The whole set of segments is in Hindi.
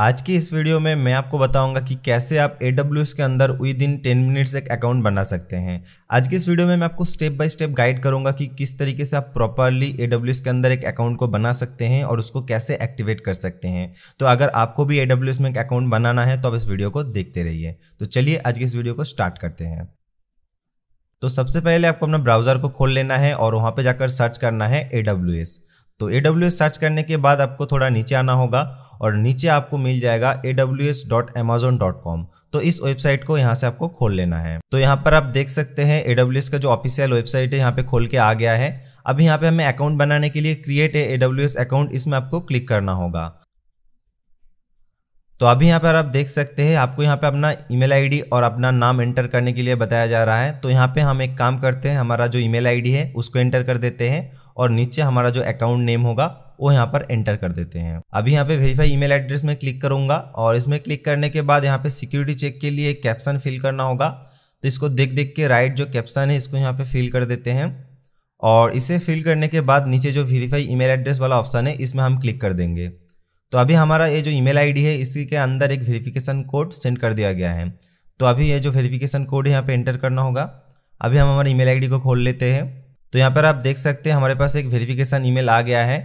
आज की इस वीडियो में मैं आपको बताऊंगा कि कैसे आप ए के अंदर विद इन टेन मिनट्स एक अकाउंट बना सकते हैं आज की इस वीडियो में मैं आपको स्टेप बाय स्टेप गाइड करूंगा कि किस तरीके से आप प्रॉपरली ए के अंदर एक अकाउंट को बना सकते हैं और उसको कैसे एक्टिवेट कर सकते हैं तो अगर आपको भी ए में एक अकाउंट बनाना है तो आप इस वीडियो को देखते रहिए तो चलिए आज की इस वीडियो को स्टार्ट करते हैं तो सबसे पहले आपको अपना ब्राउजर को खोल लेना है और वहाँ पर जाकर सर्च करना है ए तो ए सर्च करने के बाद आपको थोड़ा नीचे आना होगा और नीचे आपको मिल जाएगा ए तो इस वेबसाइट को यहाँ से आपको खोल लेना है तो यहाँ पर आप देख सकते हैं ए का जो ऑफिशियल वेबसाइट है यहाँ पे खोल के आ गया है अब यहाँ पे हमें अकाउंट बनाने के लिए क्रिएट ए एस अकाउंट इसमें आपको क्लिक करना होगा तो अभी यहाँ पर आप देख सकते हैं आपको यहाँ पे अपना ईमेल आईडी और अपना नाम एंटर करने के लिए बताया जा रहा है तो यहाँ पे हम एक काम करते हैं हमारा जो ईमेल आईडी है उसको एंटर कर देते हैं और नीचे हमारा जो अकाउंट नेम होगा वो यहाँ पर एंटर कर देते हैं अभी यहाँ पे वेरीफाई ईमेल एड्रेस में क्लिक करूंगा और इसमें क्लिक करने के बाद यहाँ पे सिक्योरिटी चेक के लिए कैप्शन फिल करना होगा तो इसको देख देख के राइट जो कैप्शन है इसको यहाँ पे फिल कर देते हैं और इसे फिल करने के बाद नीचे जो वेरीफाई ईमेल एड्रेस वाला ऑप्शन है इसमें हम क्लिक कर देंगे तो अभी हमारा ये जो ईमेल आईडी है इसी के अंदर एक वेरिफिकेशन कोड सेंड कर दिया गया है तो अभी ये जो वेरिफिकेशन कोड है यहाँ पे एंटर करना होगा अभी हम हमारे ईमेल आईडी को खोल लेते हैं तो यहाँ पर आप देख सकते हैं हमारे पास एक वेरिफिकेशन ईमेल आ गया है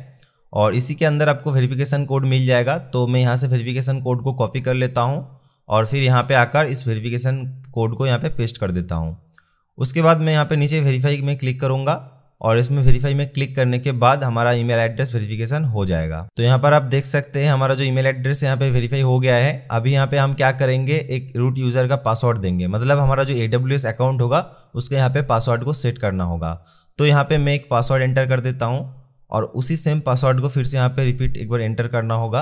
और इसी के अंदर आपको वेरिफिकेशन कोड मिल जाएगा तो मैं यहाँ से वेरिफिकेशन कोड को कॉपी कर लेता हूँ और फिर यहाँ पे आकर इस वेरिफिकेशन कोड को यहाँ पे पेस्ट कर देता हूँ उसके बाद मैं यहाँ पे नीचे वेरीफाई में क्लिक करूँगा और इसमें वेरीफाई में क्लिक करने के बाद हमारा ईमेल एड्रेस वेरिफिकेशन हो जाएगा तो यहाँ पर आप देख सकते हैं हमारा जो ईमेल एड्रेस यहाँ पे वेरीफाई हो गया है अभी यहाँ पे हम क्या करेंगे एक रूट यूजर का पासवर्ड देंगे मतलब हमारा जो एडब्ल्यू अकाउंट होगा उसके यहाँ पे पासवर्ड को सेट करना होगा तो यहाँ पे मैं एक पासवर्ड एंटर कर देता हूँ और उसी सेम पासवर्ड को फिर से यहाँ पे रिपीट एक बार एंटर करना होगा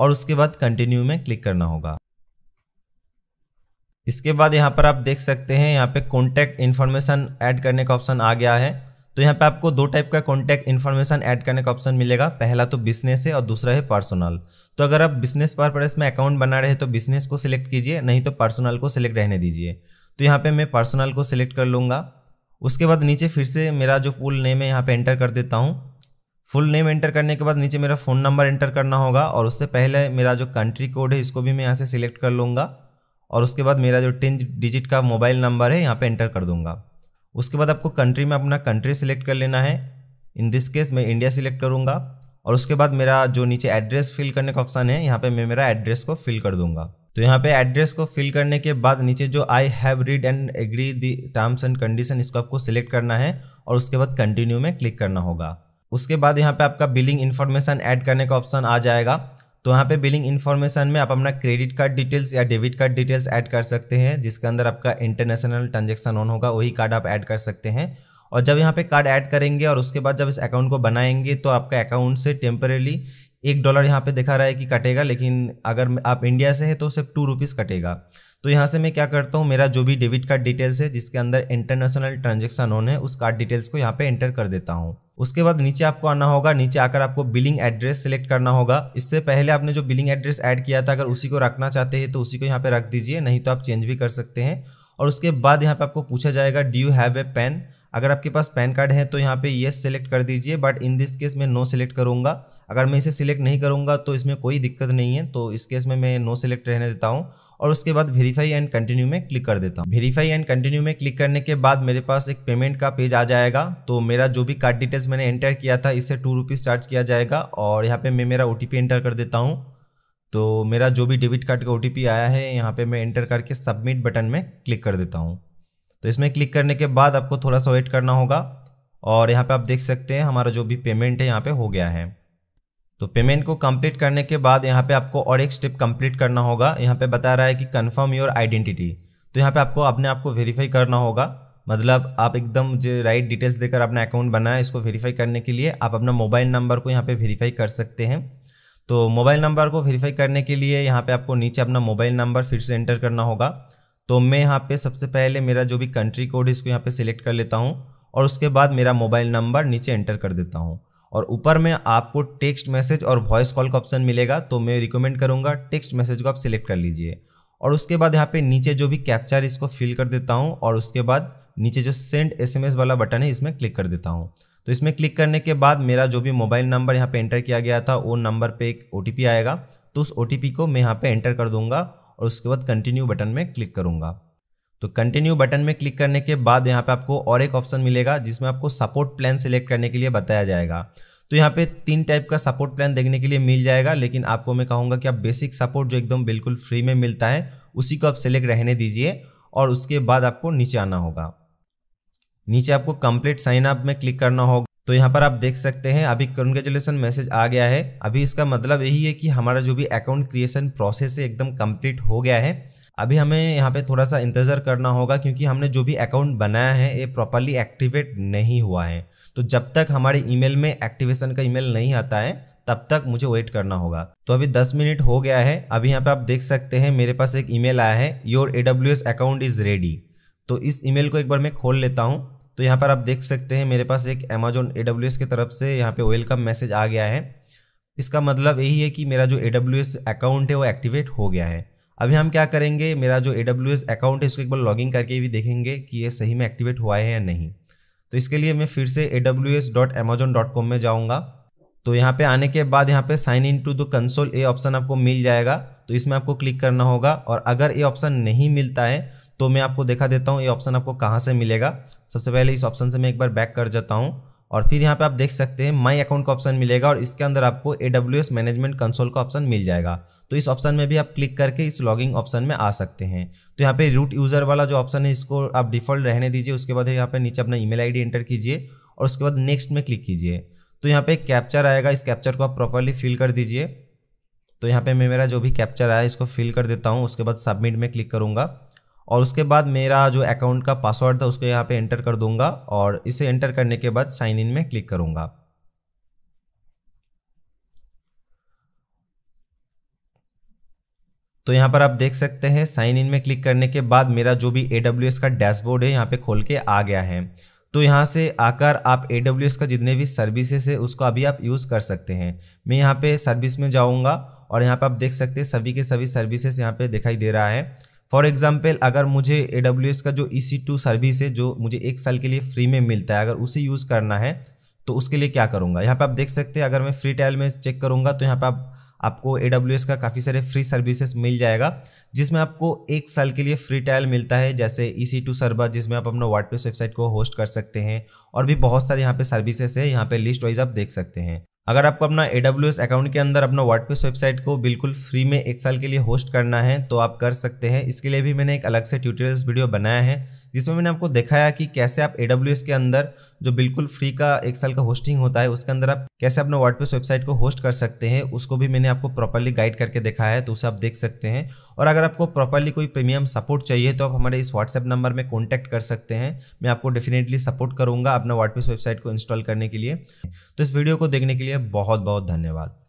और उसके बाद कंटिन्यू में क्लिक करना होगा इसके बाद यहाँ पर आप देख सकते हैं यहाँ पे कॉन्टैक्ट इन्फॉर्मेशन ऐड करने का ऑप्शन आ गया है तो यहाँ पे आपको दो टाइप का कॉन्टैक्ट इन्फॉर्मेशन ऐड करने का ऑप्शन मिलेगा पहला तो बिजनेस है और दूसरा है पर्सनल तो अगर आप बिजनेस पर्पज में अकाउंट बना रहे हैं तो बिजनेस को सिलेक्ट कीजिए नहीं तो पर्सनल को सिलेक्ट रहने दीजिए तो यहाँ पे मैं पर्सनल को सिलेक्ट कर लूँगा उसके बाद नीचे फिर से मेरा जो फुल नेम है यहाँ पर एंटर कर देता हूँ फुल नेम एंटर करने के बाद नीचे मेरा फ़ोन नंबर एंटर करना होगा और उससे पहले मेरा जो कंट्री कोड है इसको भी मैं यहाँ से सिलेक्ट कर लूँगा और उसके बाद मेरा जो टेन डिजिट का मोबाइल नंबर है यहाँ पर एंटर कर दूँगा उसके बाद आपको कंट्री में अपना कंट्री सिलेक्ट कर लेना है इन दिस केस मैं इंडिया सिलेक्ट करूँगा और उसके बाद मेरा जो नीचे एड्रेस फिल करने का ऑप्शन है यहाँ पे मैं मेरा एड्रेस को फिल कर दूंगा तो यहाँ पे एड्रेस को फिल करने के बाद नीचे जो I have read and agree the terms and condition इसको आपको सिलेक्ट करना है और उसके बाद कंटिन्यू में क्लिक करना होगा उसके बाद यहाँ पे आपका बिलिंग इन्फॉर्मेशन ऐड करने का ऑप्शन आ जाएगा तो यहाँ पे बिलिंग इन्फॉर्मेशन में आप अपना क्रेडिट कार्ड डिटेल्स या डेबिट कार्ड डिटेल्स ऐड कर सकते हैं जिसके अंदर आपका इंटरनेशनल ट्रांजेक्शन ऑन होगा वही कार्ड आप ऐड कर सकते हैं और जब यहाँ पे कार्ड ऐड करेंगे और उसके बाद जब इस अकाउंट को बनाएंगे तो आपका अकाउंट से टेम्परेली एक डॉलर यहाँ पे दिखा रहा है कि कटेगा लेकिन अगर आप इंडिया से हैं तो सिर्फ टू रुपीज़ कटेगा तो यहाँ से मैं क्या करता हूँ मेरा जो भी डेबिट कार्ड डिटेल्स है जिसके अंदर इंटरनेशनल ट्रांजेक्शन ऑन है उस कार्ड डिटेल्स को यहाँ पे एंटर कर देता हूँ उसके बाद नीचे आपको आना होगा नीचे आकर आपको बिलिंग एड्रेस सेलेक्ट करना होगा इससे पहले आपने जो बिलिंग एड्रेस ऐड किया था अगर उसी को रखना चाहते हैं तो उसी को यहाँ पे रख दीजिए नहीं तो आप चेंज भी कर सकते हैं और उसके बाद यहाँ पे आपको पूछा जाएगा do you have a PAN अगर आपके पास पैन कार्ड है तो यहाँ पे येस सेलेक्ट कर दीजिए बट इन दिस केस मैं नो सेलेक्ट करूँगा अगर मैं इसे सिलेक्ट नहीं करूँगा तो इसमें कोई दिक्कत नहीं है तो इस केस में मैं नो सेलेक्ट रहने देता हूँ और उसके बाद वेरीफाई एंड कंटिन्यू में क्लिक कर देता हूँ वेरीफाई एंड कंटिन्यू में क्लिक करने के बाद मेरे पास एक पेमेंट का पेज आ जाएगा तो मेरा जो भी कार्ड डिटेल्स मैंने एंटर किया था इससे टू रुपीज़ चार्ज किया जाएगा और यहाँ पर मैं मेरा ओ एंटर कर देता हूँ तो मेरा जो भी डेबिट कार्ड का ओ आया है यहाँ पे मैं एंटर करके सबमिट बटन में क्लिक कर देता हूँ तो इसमें क्लिक करने के बाद आपको थोड़ा सा वेट करना होगा और यहाँ पे आप देख सकते हैं हमारा जो भी पेमेंट है यहाँ पे हो गया है तो पेमेंट को कंप्लीट करने के बाद यहाँ पे आपको और एक स्टेप कंप्लीट करना होगा यहाँ पे बता रहा है कि कंफर्म योर आइडेंटिटी तो यहाँ पे आपको अपने आप को वेरीफाई करना होगा मतलब आप एकदम जो राइट डिटेल्स देकर अपना अकाउंट बनाया इसको वेरीफाई करने के लिए आप अपना मोबाइल नंबर को यहाँ पे वेरीफाई कर सकते हैं तो मोबाइल नंबर को वेरीफाई करने के लिए यहाँ पे आपको नीचे अपना मोबाइल नंबर फिर से एंटर करना होगा तो मैं यहाँ पे सबसे पहले मेरा जो भी कंट्री कोड है इसको यहाँ पे सिलेक्ट कर लेता हूँ और उसके बाद मेरा मोबाइल नंबर नीचे एंटर कर देता हूँ और ऊपर में आपको टेक्स्ट मैसेज और वॉइस कॉल का ऑप्शन मिलेगा तो मैं रिकमेंड करूँगा टेक्स्ट मैसेज को आप सिलेक्ट कर लीजिए और उसके बाद यहाँ पर नीचे जो भी कैप्चर इसको फिल कर देता हूँ और उसके बाद नीचे जो सेंड एस वाला बटन है इसमें क्लिक कर देता हूँ तो इसमें क्लिक करने के बाद मेरा जो भी मोबाइल नंबर यहाँ पे एंटर किया गया था वो नंबर पे एक ओ आएगा तो उस ओ को मैं यहाँ पे एंटर कर दूंगा और उसके बाद कंटिन्यू बटन में क्लिक करूंगा तो कंटिन्यू बटन में क्लिक करने के बाद यहाँ पे आपको और एक ऑप्शन मिलेगा जिसमें आपको सपोर्ट प्लान सिलेक्ट करने के लिए बताया जाएगा तो यहाँ पे तीन टाइप का सपोर्ट प्लान देखने के लिए मिल जाएगा लेकिन आपको मैं कहूँगा कि आप बेसिक सपोर्ट जो एकदम बिल्कुल फ्री में मिलता है उसी को आप सेलेक्ट रहने दीजिए और उसके बाद आपको नीचे आना होगा नीचे आपको कंप्लीट साइन अप में क्लिक करना होगा तो यहाँ पर आप देख सकते हैं अभी कंग्रेचुलेसन मैसेज आ गया है अभी इसका मतलब यही है कि हमारा जो भी अकाउंट क्रिएशन प्रोसेस है एकदम कंप्लीट हो गया है अभी हमें यहाँ पे थोड़ा सा इंतज़ार करना होगा क्योंकि हमने जो भी अकाउंट बनाया है ये प्रॉपरली एक्टिवेट नहीं हुआ है तो जब तक हमारे ईमेल में एक्टिवेशन का ईमेल नहीं आता है तब तक मुझे वेट करना होगा तो अभी 10 मिनट हो गया है अभी यहाँ पे आप देख सकते हैं मेरे पास एक ईमेल आया है your a account is ready तो इस ईमेल को एक बार मैं खोल लेता हूँ तो यहाँ पर आप देख सकते हैं मेरे पास एक अमेजोन ए की तरफ से यहाँ पे वेलकम मैसेज आ गया है इसका मतलब यही है कि मेरा जो ए अकाउंट है वो एक्टिवेट हो गया है अभी हम क्या करेंगे मेरा जो ए अकाउंट है उसको एक बार लॉगिन करके भी देखेंगे कि ये सही में एक्टिवेट हुआ है या नहीं तो इसके लिए मैं फिर से ए में जाऊँगा तो यहाँ पे आने के बाद यहाँ पे sign in to the console a option आपको मिल जाएगा तो इसमें आपको क्लिक करना होगा और अगर ये ऑप्शन नहीं मिलता है तो मैं आपको देखा देता हूँ ये ऑप्शन आपको कहाँ से मिलेगा सबसे पहले इस ऑप्शन से मैं एक बार बैक कर जाता हूँ और फिर यहाँ पे आप देख सकते हैं माई अकाउंट का ऑप्शन मिलेगा और इसके अंदर आपको A W S management console का ऑप्शन मिल जाएगा तो इस ऑप्शन में भी आप क्लिक करके इस लॉगिंग ऑप्शन में आ सकते हैं तो यहाँ पे रूट यूज़र वाला जो ऑप्शन है इसको आप डिफ़ॉल्ट रहने दीजिए उसके बाद यहाँ पे नीचे अपना ई मेल एंटर कीजिए और उसके बाद नेक्स्ट में क्लिक कीजिए तो यहाँ पर एक कैप्चर आएगा इस कैप्चर को आप प्रॉपरली फिल कर दीजिए तो यहाँ पर मैं मेरा जो भी कैप्चर आया इसको फिल कर देता हूँ उसके बाद सबमिट में क्लिक करूँगा और उसके बाद मेरा जो अकाउंट का पासवर्ड था उसको यहाँ पे एंटर कर दूंगा और इसे एंटर करने के बाद साइन इन में क्लिक करूंगा तो यहाँ पर आप देख सकते हैं साइन इन में क्लिक करने के बाद मेरा जो भी ए का डैशबोर्ड है यहाँ पे खोल के आ गया है तो यहाँ से आकर आप ए का जितने भी सर्विसेस है उसको अभी आप यूज़ कर सकते हैं मैं यहाँ पे सर्विस में जाऊँगा और यहाँ पे आप देख सकते हैं सभी के सभी सर्विसेस यहाँ पे दिखाई दे रहा है फॉर एग्जाम्पल अगर मुझे ए का जो ई e सर्विस है जो मुझे एक साल के लिए फ्री में मिलता है अगर उसे यूज़ करना है तो उसके लिए क्या करूँगा यहाँ पर आप देख सकते हैं अगर मैं फ्री ट्रायल में चेक करूँगा तो यहाँ पर आप आपको ए का काफ़ी सारे फ्री सर्विसेज मिल जाएगा जिसमें आपको एक साल के लिए फ्री ट्रायल मिलता है जैसे ई सी टू सर्वर जिसमें आप अपना वर्डप्रेस वेबसाइट को होस्ट कर सकते हैं और भी बहुत सारे यहाँ पे सर्विसेज है यहाँ पे लिस्ट वाइज आप देख सकते हैं अगर आपको अपना ए अकाउंट के अंदर अपना वर्डप्रेस वेबसाइट को बिल्कुल फ्री में एक साल के लिए होस्ट करना है तो आप कर सकते हैं इसके लिए भी मैंने एक अलग से ट्यूटोरियल्स वीडियो बनाया है जिसमें मैंने आपको दिखाया कि कैसे आप ए के अंदर जो बिल्कुल फ्री का एक साल का होस्टिंग होता है उसके अंदर आप कैसे अपना वर्डप्रेस वेबसाइट को होस्ट कर सकते हैं उसको भी मैंने आपको प्रॉपरली गाइड करके दिखाया है तो उसे आप देख सकते हैं और अगर आपको प्रॉपरली कोई प्रीमियम सपोर्ट चाहिए तो आप हमारे इस व्हाट्सएप नंबर में कॉन्टैक्ट कर सकते हैं मैं आपको डेफिनेटली सपोर्ट करूँगा अपना वर्डप्रेस वेबसाइट को इंस्टॉल करने के लिए तो इस वीडियो को देखने के लिए लिए बहुत बहुत धन्यवाद